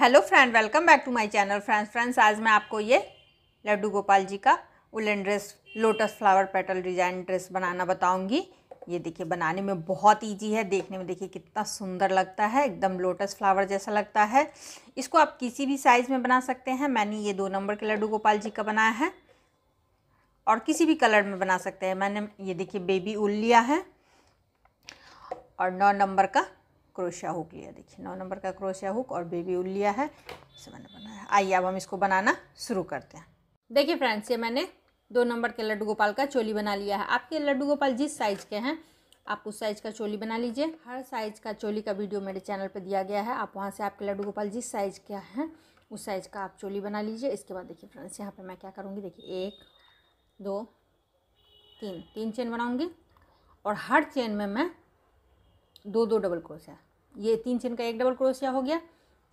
hello friend welcome back to my channel friends friends आज मैं आपको ये लड्डू गोपाल जी का woollen dress lotus flower petal design dress बनाना बताऊंगी ये देखिए बनाने में बहुत इजी है देखने में देखिए कितना सुंदर लगता है एकदम लोटस फ्लावर जैसा लगता है इसको आप किसी भी साइज़ में बना सकते हैं मैंने ये दो नंबर के लड्डू गोपाल जी का बनाया है और किसी भी कलर में बना सकते हैं मैंने ये देखिए बेबी उल लिया है और नौ नंबर का क्रोशिया हुक लिया देखिए नौ नंबर का क्रोशिया हुक और बेबी उल लिया है इसे मैंने बनाया आइए अब हम इसको बनाना शुरू करते हैं देखिए फ्रेंड्स ये मैंने दो नंबर के लड्डू गोपाल का चोली बना लिया है आपके लड्डू गोपाल जिस साइज़ के हैं आप उस साइज़ का चोली बना लीजिए हर साइज़ का चोली का वीडियो मेरे चैनल पर दिया गया है आप वहाँ से आपके लड्डू गोपाल जिस साइज़ के हैं उस साइज़ का आप चोली बना लीजिए इसके बाद देखिए फ्रेंड्स यहाँ पर मैं क्या करूँगी देखिए एक दो तीन तीन चेन बनाऊँगी और हर चेन में मैं दो दो डबल क्रोशिया ये तीन चेन का एक डबल क्रोशिया हो गया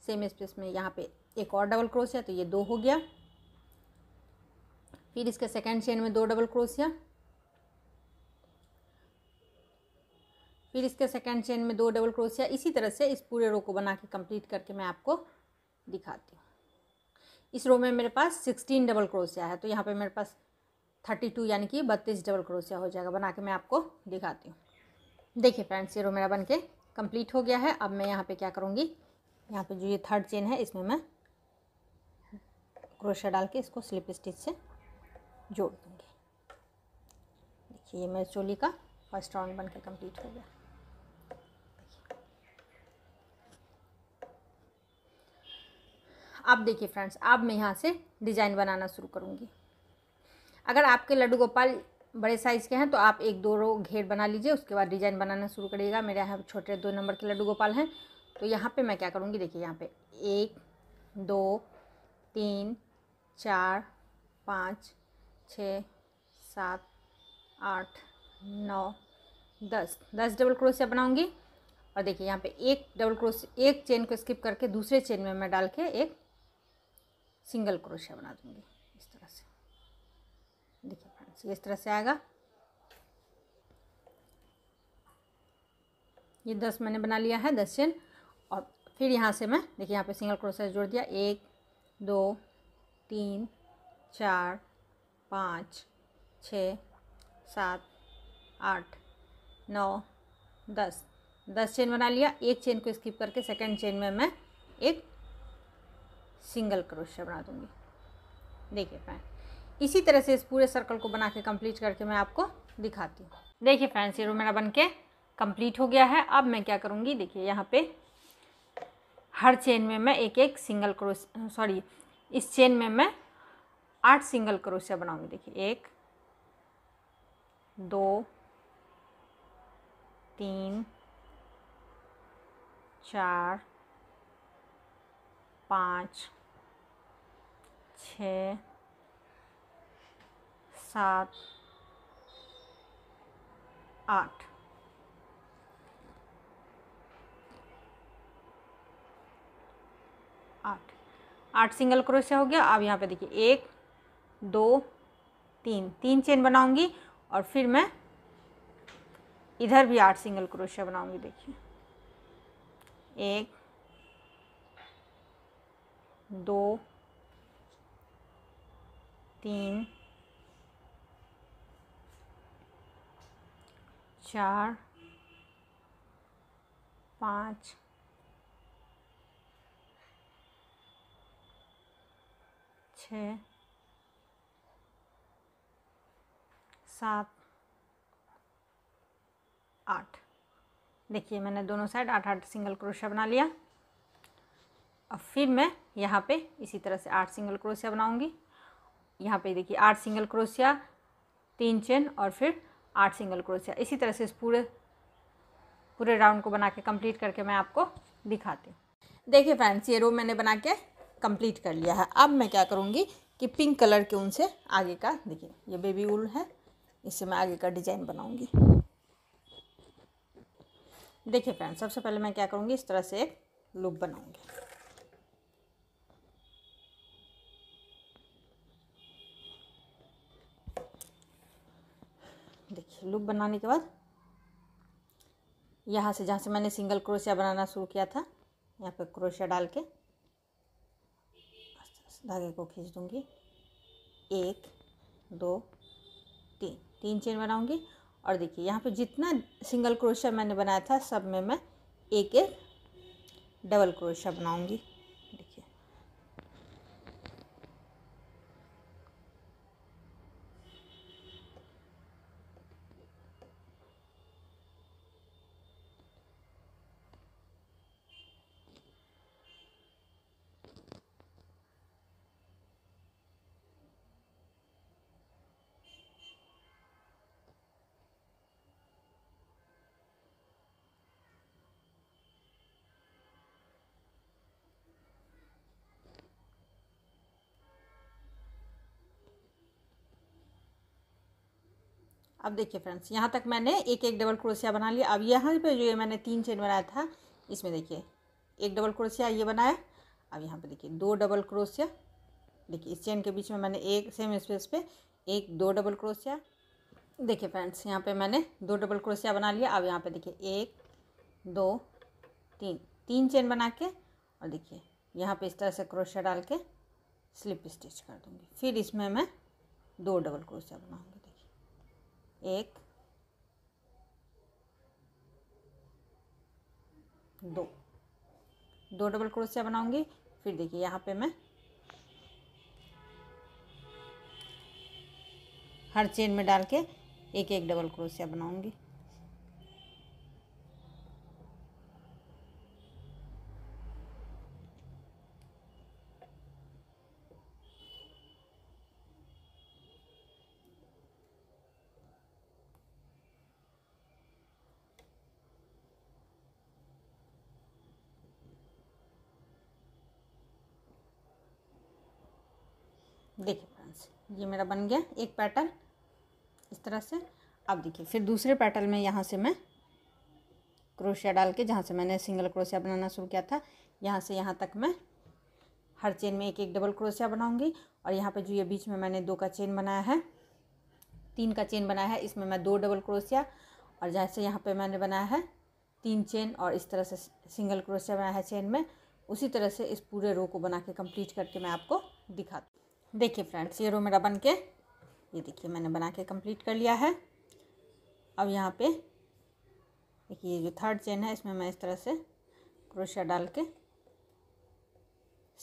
सेम स्पेस में यहाँ पे एक और डबल क्रोशिया तो ये दो हो गया फिर इसके सेकेंड चेन में दो डबल क्रोशिया फिर इसके सेकेंड चेन में दो डबल क्रोशिया इसी तरह से इस पूरे रो को बना के कंप्लीट करके मैं आपको दिखाती हूँ इस रो में मेरे पास सिक्सटीन डबल क्रोशिया है तो यहाँ पे मेरे पास थर्टी टू यानी कि बत्तीस डबल क्रोशिया हो जाएगा बना के मैं आपको दिखाती हूँ देखिए फ्रेंड्स ये रो मेरा बन के कंप्लीट हो गया है अब मैं यहाँ पे क्या करूँगी यहाँ पे जो ये थर्ड चेन है इसमें मैं क्रोशिया डाल के इसको स्लिप स्टिच से जोड़ दूँगी देखिए ये मेरे चोली का फर्स्ट राउंड बनकर कंप्लीट हो गया अब देखिए फ्रेंड्स अब मैं यहाँ से डिज़ाइन बनाना शुरू करूँगी अगर आपके लड्डू गोपाल बड़े साइज़ के हैं तो आप एक दो रो घेर बना लीजिए उसके बाद डिज़ाइन बनाना शुरू करिएगा मेरे यहाँ छोटे दो नंबर के लड्डू गोपाल हैं तो यहाँ पे मैं क्या करूँगी देखिए यहाँ पे एक दो तीन चार पाँच छ सात आठ नौ दस दस डबल क्रोशिया बनाऊँगी और देखिए यहाँ पे एक डबल क्रोश एक चेन को स्किप करके दूसरे चेन में मैं डाल के एक सिंगल क्रोशिया बना दूँगी इस तरह से तो इस तरह से आएगा ये दस मैंने बना लिया है दस चेन और फिर यहाँ से मैं देखिए यहाँ पे सिंगल क्रोशेट जोड़ दिया एक दो तीन चार पाँच छ सात आठ नौ दस दस चेन बना लिया एक चेन को स्किप करके सेकंड चेन में मैं एक सिंगल क्रोशिया बना दूँगी देखिए फ्रेंड इसी तरह से इस पूरे सर्कल को बना के कम्प्लीट करके मैं आपको दिखाती हूँ देखिए फ्रेंड्स ये रो मेरा बन के कम्प्लीट हो गया है अब मैं क्या करूँगी देखिए यहाँ पे हर चेन में मैं एक एक सिंगल क्रोश सॉरी इस चेन में मैं आठ सिंगल क्रोशिया बनाऊंगी देखिए एक दो तीन चार पाँच छ सात आठ आठ आठ सिंगल क्रोशिया हो गया अब यहाँ पे देखिए एक दो तीन तीन चेन बनाऊंगी और फिर मैं इधर भी आठ सिंगल क्रोशिया बनाऊंगी देखिए एक दो तीन चार पाँच छ सात आठ देखिए मैंने दोनों साइड आठ आठ सिंगल क्रोशिया बना लिया अब फिर मैं यहाँ पे इसी तरह से आठ सिंगल क्रोशिया बनाऊंगी यहाँ पे देखिए आठ सिंगल क्रोशिया तीन चेन और फिर आठ सिंगल क्रोशिया इसी तरह से इस पूरे पूरे राउंड को बना के कम्प्लीट करके मैं आपको दिखाती हूँ देखिए फ्रेंड्स ये रो मैंने बना के कम्प्लीट कर लिया है अब मैं क्या करूँगी कि पिंक कलर के उनसे आगे का देखिए ये बेबी उल है इससे मैं आगे का डिजाइन बनाऊँगी देखिए फ्रेंड्स सबसे पहले मैं क्या करूँगी इस तरह से एक लुक बनाऊँगी लूप बनाने के बाद यहाँ से जहाँ से मैंने सिंगल क्रोशिया बनाना शुरू किया था यहाँ पे क्रोशिया डाल के धागे को खींच दूँगी एक दो तीन तीन चेन बनाऊँगी और देखिए यहाँ पे जितना सिंगल क्रोशिया मैंने बनाया था सब में मैं एक एक डबल क्रोशिया बनाऊँगी अब देखिए फ्रेंड्स यहाँ तक मैंने एक एक डबल क्रोशिया बना लिया अब यहाँ पर जो ये मैंने तीन चेन बनाया था इसमें देखिए एक डबल क्रोशिया ये बनाया अब यहाँ पर देखिए दो डबल क्रोशिया देखिए इस चेन के बीच में मैंने एक सेम स्पेस पे एक दो डबल क्रोशिया देखिए फ्रेंड्स यहाँ पे मैंने दो डबल क्रोशिया बना लिया अब यहाँ पे देखिए एक दो तीन तीन चेन बना के और देखिए यहाँ पे इस तरह से क्रोशिया डाल के स्लिप स्टिच कर दूँगी फिर इसमें मैं दो डबल क्रोशिया बनाऊँगी एक दो दो डबल क्रोशिया बनाऊंगी फिर देखिए यहाँ पे मैं हर चेन में डाल के एक एक डबल क्रोशिया बनाऊंगी देखिए फ्रेंड्स ये मेरा बन गया एक पैटर्न इस तरह से अब देखिए फिर दूसरे पैटल में यहाँ से मैं क्रोशिया डाल के जहाँ से मैंने सिंगल क्रोशिया बनाना शुरू किया था यहाँ से यहाँ तक मैं हर चेन में एक एक डबल क्रोशिया बनाऊंगी और यहाँ पे जो ये बीच में मैंने दो का चेन बनाया है तीन का चेन बनाया है इसमें मैं दो डबल क्रोशिया और जैसे यहाँ पे मैंने बनाया है तीन चेन और इस तरह से सिंगल क्रोशिया बनाया है चेन में उसी तरह से इस पूरे रो को बना के कम्प्लीट करके मैं आपको दिखाती देखिए फ्रेंड्स ये रो मेरा बन के ये देखिए मैंने बना के कंप्लीट कर लिया है अब यहाँ पे देखिए ये जो थर्ड चेन है इसमें मैं इस तरह से क्रोशिया डाल के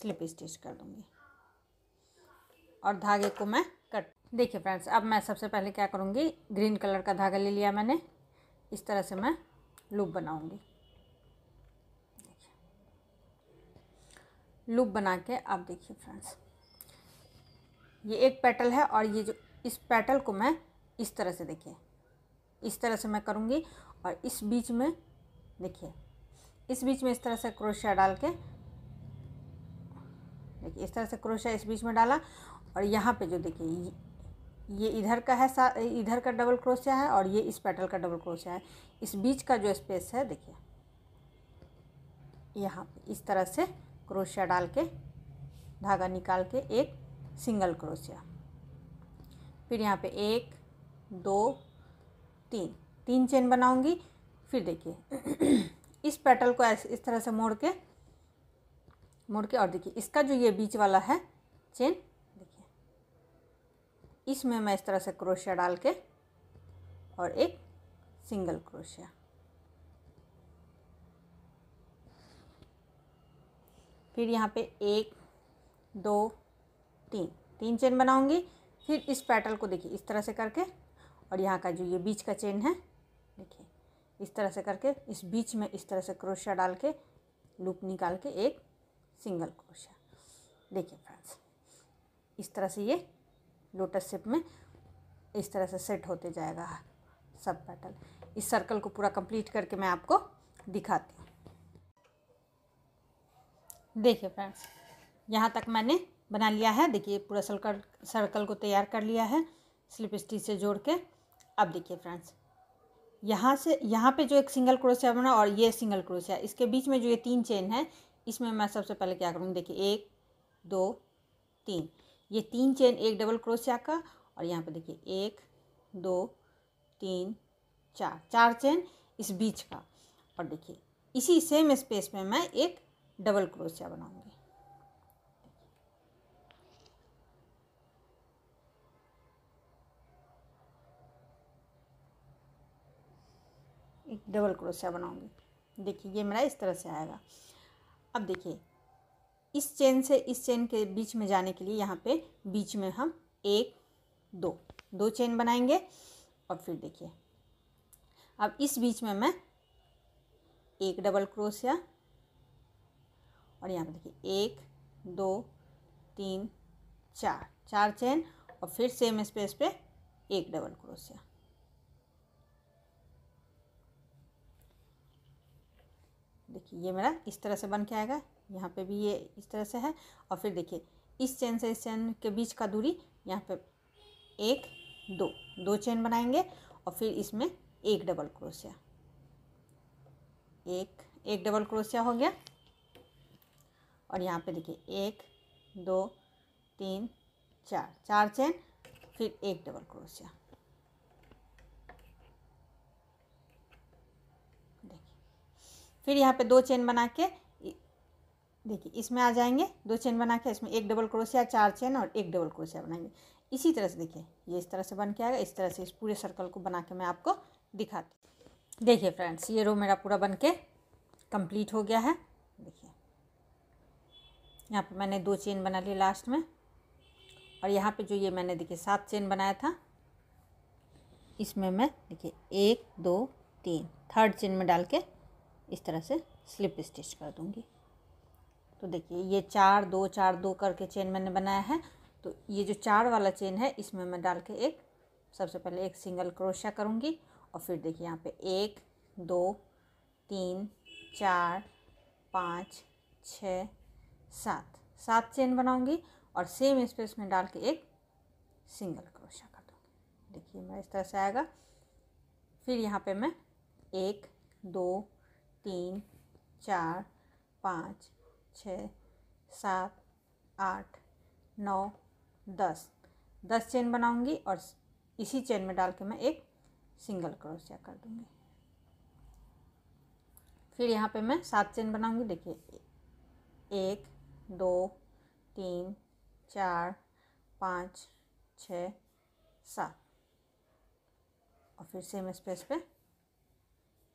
स्लिप स्टिच कर दूँगी और धागे को मैं कट देखिए फ्रेंड्स अब मैं सबसे पहले क्या करूँगी ग्रीन कलर का धागा ले लिया मैंने इस तरह से मैं लूप बनाऊँगी लूप बना के आप देखिए फ्रेंड्स ये एक पेटल है और ये जो इस पेटल को मैं इस तरह से देखिए इस तरह से मैं करूँगी और इस बीच में देखिए इस बीच में इस तरह से क्रोशिया डाल के देखिए इस तरह से क्रोशिया इस बीच में डाला और यहाँ पे जो देखिए ये इधर का है सा इधर का डबल क्रोशिया है और ये इस पेटल का डबल क्रोशिया है इस बीच का जो स्पेस है देखिए यहाँ पे इस तरह से क्रोशिया डाल के धागा निकाल के एक सिंगल क्रोशिया फिर यहाँ पे एक दो तीन तीन चेन बनाऊंगी फिर देखिए इस पेटल को ऐसे इस तरह से मोड़ के मोड़ के और देखिए इसका जो ये बीच वाला है चेन देखिए इसमें मैं इस तरह से क्रोशिया डाल के और एक सिंगल क्रोशिया फिर यहाँ पे एक दो तीन तीन चेन बनाऊंगी फिर इस पैटल को देखिए इस तरह से करके और यहाँ का जो ये बीच का चेन है देखिए इस तरह से करके इस बीच में इस तरह से क्रोशिया डाल के लूप निकाल के एक सिंगल क्रोशिया देखिए फ्रेंड्स इस तरह से ये लोटस शेप में इस तरह से सेट होते जाएगा सब पैटल इस सर्कल को पूरा कंप्लीट करके मैं आपको दिखाती हूँ देखिए फ्रेंड्स यहाँ तक मैंने बना लिया है देखिए पूरा सर्कल सर्कल को तैयार कर लिया है स्लिप स्टिच से जोड़ के अब देखिए फ्रेंड्स यहाँ से यहाँ पे जो एक सिंगल क्रोशिया बना और ये सिंगल क्रोशिया इसके बीच में जो ये तीन चेन है इसमें मैं सबसे पहले क्या करूँगी देखिए एक दो तीन ये तीन चेन एक डबल क्रोशिया का और यहाँ पे देखिए एक दो तीन चार चार चेन इस बीच का और देखिए इसी सेम स्पेस में मैं एक डबल क्रोशिया बनाऊँगी एक डबल क्रोशिया बनाऊंगी देखिए ये मेरा इस तरह से आएगा अब देखिए इस चेन से इस चेन के बीच में जाने के लिए यहाँ पे बीच में हम एक दो दो चेन बनाएंगे और फिर देखिए अब इस बीच में मैं एक डबल क्रोशिया और यहाँ पे देखिए एक दो तीन चार चार चेन और फिर सेम स्पेस पे एक डबल क्रोशिया देखिए ये मेरा इस तरह से बन के आएगा यहाँ पे भी ये इस तरह से है और फिर देखिए इस चेन से इस चेन के बीच का दूरी यहाँ पे एक दो दो चेन बनाएंगे और फिर इसमें एक डबल क्रोशिया एक एक डबल क्रोशिया हो गया और यहाँ पे देखिए एक दो तीन चार चार चेन फिर एक डबल क्रोशिया फिर यहाँ पे दो चेन बना के देखिए इसमें आ जाएंगे दो चेन बना के इसमें एक डबल क्रोशिया चार चेन और एक डबल क्रोशिया बनाएंगे इसी तरह से देखिए ये इस तरह से बन के आएगा इस तरह से इस पूरे सर्कल को बना के मैं आपको दिखाती देखिए फ्रेंड्स ये रो मेरा पूरा बन के कम्प्लीट हो गया है देखिए यहाँ पर मैंने दो चेन बना ली लास्ट में और यहाँ पे जो ये मैंने देखिए सात चेन बनाया था इसमें मैं देखिए एक दो तीन थर्ड चेन में डाल के इस तरह से स्लिप स्टिच कर दूँगी तो देखिए ये चार दो चार दो करके चेन मैंने बनाया है तो ये जो चार वाला चेन है इसमें मैं डाल के एक सबसे पहले एक सिंगल क्रोशा करूँगी और फिर देखिए यहाँ पे एक दो तीन चार पाँच छ सात सात चेन बनाऊँगी और सेम स्पेस में डाल के एक सिंगल क्रोशा कर दूँगी देखिए मेरा इस तरह से आएगा फिर यहाँ पे मैं एक दो तीन चार पाँच छ सात आठ नौ दस दस चेन बनाऊंगी और इसी चेन में डाल के मैं एक सिंगल क्रोशिया कर दूंगी फिर यहाँ पे मैं सात चेन बनाऊंगी देखिए एक दो तीन चार पाँच छ सात और फिर सेम स्पेस पे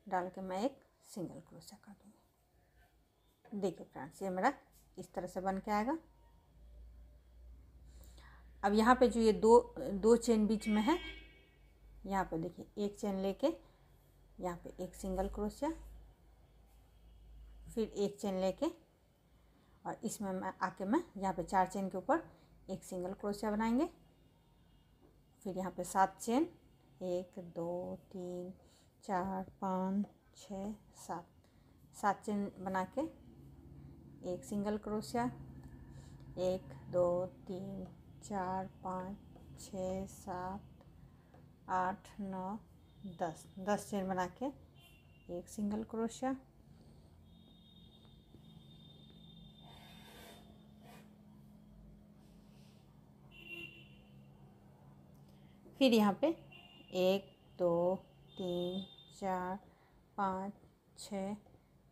डाल के मैं एक सिंगल क्रोशा कर दूँगी देखिए फ्रेंड्स ये मेरा इस तरह से बन के आएगा अब यहाँ पे जो ये दो दो चेन बीच में है यहाँ पे देखिए एक चेन लेके यहाँ पे एक सिंगल क्रोशिया फिर एक चेन लेके और इसमें मैं आके मैं यहाँ पे चार चेन के ऊपर एक सिंगल क्रोशिया बनाएंगे फिर यहाँ पे सात चेन एक दो तीन चार पाँच छः सात सात चेन बना के एक सिंगल क्रोशिया एक दो तीन चार पाँच छ सात आठ नौ दस दस चेन बना के एक सिंगल क्रोशिया फिर यहाँ पे एक दो तीन चार पाँच छः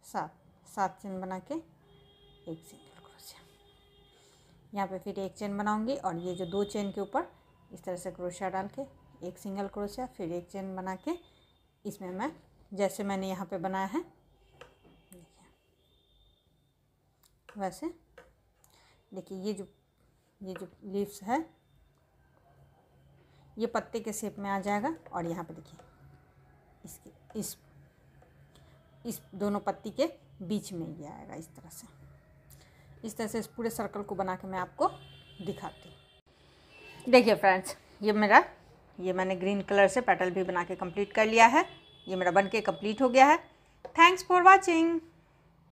सात सात चेन बना के एक सिंगल क्रोशिया यहाँ पे फिर एक चेन बनाऊंगी और ये जो दो चेन के ऊपर इस तरह से क्रोशिया डाल के एक सिंगल क्रोशिया फिर एक चेन बना के इसमें मैं जैसे मैंने यहाँ पे बनाया है देखिए वैसे देखिए ये जो ये जो लीव्स है ये पत्ते के शेप में आ जाएगा और यहाँ पे देखिए इसके इस इस दोनों पत्ती के बीच में ये आएगा इस तरह से इस तरह से इस पूरे सर्कल को बना के मैं आपको दिखाती हूँ देखिए फ्रेंड्स ये मेरा ये मैंने ग्रीन कलर से पेटल भी बना के कम्प्लीट कर लिया है ये मेरा बन के कम्प्लीट हो गया है थैंक्स फॉर वॉचिंग